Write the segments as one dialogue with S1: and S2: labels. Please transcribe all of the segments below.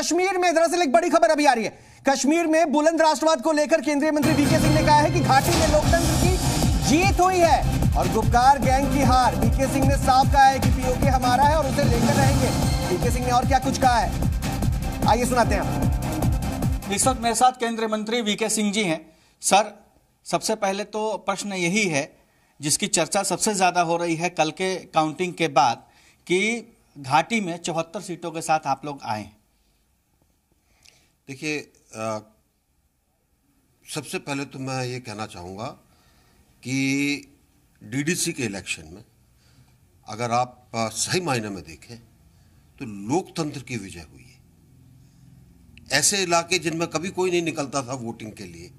S1: कश्मीर में दरअसल एक बड़ी खबर अभी आ रही है कश्मीर में बुलंद राष्ट्रवाद को लेकर केंद्रीय मंत्री वीके सिंह ने कहा है कि घाटी में लोकतंत्र की जीत हुई है और गुप्कार गैंग की हार वीके सिंह ने साफ कहा है कि पीओके हमारा है और उसे लेकर रहेंगे वीके सिंह ने और क्या कुछ कहा है आइए सुनाते हैं इस वक्त मेरे साथ केंद्रीय मंत्री वीके सिंह जी हैं सर सबसे पहले तो प्रश्न यही है जिसकी चर्चा सबसे ज्यादा हो रही है कल के काउंटिंग के बाद कि घाटी में चौहत्तर सीटों के साथ आप लोग आए हैं
S2: देखिए सबसे पहले तो मैं ये कहना चाहूँगा कि डीडीसी के इलेक्शन में अगर आप सही मायने में देखें तो लोकतंत्र की विजय हुई है ऐसे इलाके जिनमें कभी कोई नहीं निकलता था वोटिंग के लिए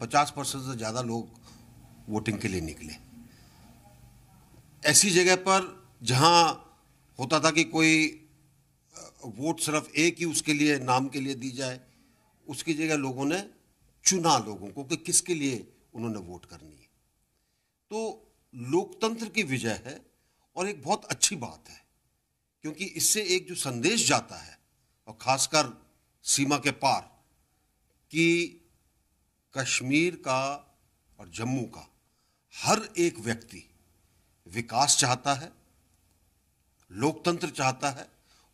S2: पचास परसेंट से ज़्यादा लोग वोटिंग के लिए निकले ऐसी जगह पर जहाँ होता था कि कोई वोट सिर्फ एक ही उसके लिए नाम के लिए दी जाए उसकी जगह लोगों ने चुना लोगों को कि किसके लिए उन्होंने वोट करनी है तो लोकतंत्र की विजय है और एक बहुत अच्छी बात है क्योंकि इससे एक जो संदेश जाता है और खासकर सीमा के पार कि कश्मीर का और जम्मू का हर एक व्यक्ति विकास चाहता है लोकतंत्र चाहता है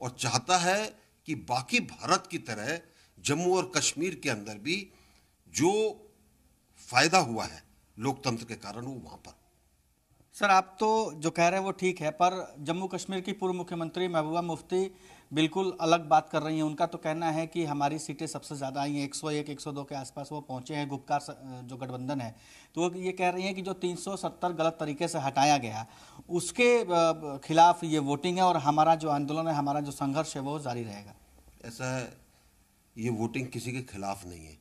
S2: और चाहता है कि बाकी भारत की तरह जम्मू और कश्मीर के अंदर भी जो फायदा हुआ है लोकतंत्र के कारण वो वहां पर सर आप तो जो कह रहे हैं वो ठीक है
S1: पर जम्मू कश्मीर की पूर्व मुख्यमंत्री महबूबा मुफ्ती बिल्कुल अलग बात कर रही हैं उनका तो कहना है कि हमारी सीटें सबसे ज़्यादा आई हैं 101, 102 के आसपास वो पहुंचे हैं गुप्कार जो गठबंधन है तो वो ये कह रही हैं कि जो 370 गलत तरीके से हटाया गया उसके खिलाफ ये वोटिंग है और हमारा जो आंदोलन है हमारा जो संघर्ष है वो जारी रहेगा ऐसा
S2: ये वोटिंग किसी के खिलाफ नहीं है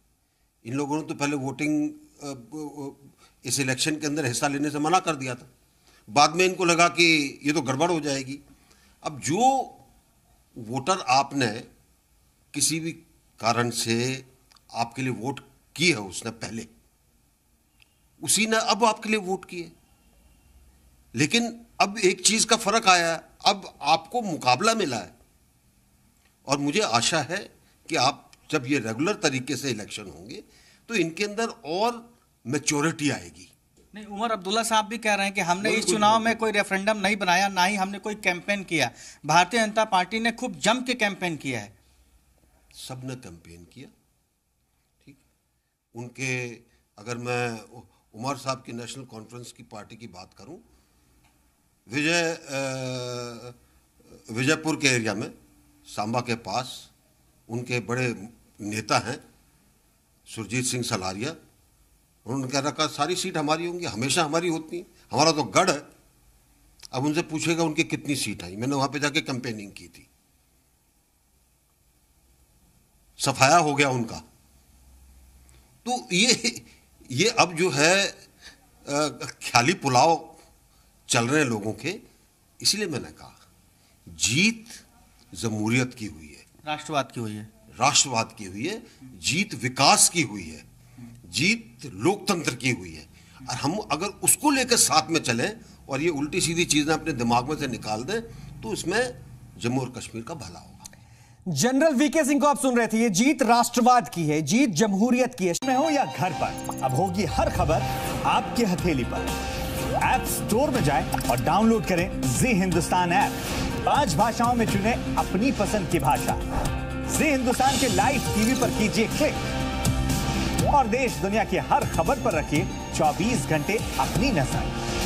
S2: इन लोगों ने तो पहले वोटिंग इस इलेक्शन के अंदर हिस्सा लेने से मना कर दिया था बाद में इनको लगा कि ये तो गड़बड़ हो जाएगी अब जो वोटर आपने किसी भी कारण से आपके लिए वोट की है उसने पहले उसी ने अब आपके लिए वोट किए लेकिन अब एक चीज़ का फर्क आया अब आपको मुकाबला मिला है और मुझे आशा है कि आप जब ये रेगुलर तरीके से इलेक्शन होंगे तो इनके अंदर और मेच्योरिटी आएगी
S1: नहीं उमर अब्दुल्ला साहब भी कह रहे हैं कि हमने इस चुनाव में कोई रेफरेंडम नहीं बनाया ना ही हमने कोई कैंपेन किया भारतीय जनता पार्टी ने खूब जम के कैंपेन किया है
S2: सब ने कैंपेन किया ठीक उनके अगर मैं उमर साहब की नेशनल कॉन्फ्रेंस की पार्टी की बात करूं विजय विजयपुर के एरिया में सांबा के पास उनके बड़े नेता हैं सुरजीत सिंह सलारिया उन्होंने कह रखा सारी सीट हमारी होंगी हमेशा हमारी होती हैं हमारा तो गढ़ है अब उनसे पूछेगा उनकी कितनी सीट आई मैंने वहाँ पे जाके कैंपेनिंग की थी सफाया हो गया उनका तो ये ये अब जो है ख्याली पुलाव चल रहे हैं लोगों के इसलिए मैंने कहा जीत जमूरियत की हुई है राष्ट्रवाद की हुई है राष्ट्रवाद की हुई है जीत विकास की हुई है जीत लोकतंत्र की हुई है और हम अगर उसको लेकर साथ में चलें और ये उल्टी सीधी चीज़ें अपने दिमाग में से निकाल दें तो इसमें जम्मू और कश्मीर का भला होगा जनरल वीके सिंह को आप सुन रहे थे ये जीत राष्ट्रवाद की है जीत जमहूरियत की है हो या घर पर अब होगी हर
S1: खबर आपके हथेली पर ऐप स्टोर में जाएं और डाउनलोड करें जी हिंदुस्तान ऐप पांच भाषाओं में चुने अपनी पसंद की भाषा जी हिंदुस्तान के लाइव टीवी पर कीजिए क्लिक और देश दुनिया की हर खबर पर रखिए 24 घंटे अपनी नजर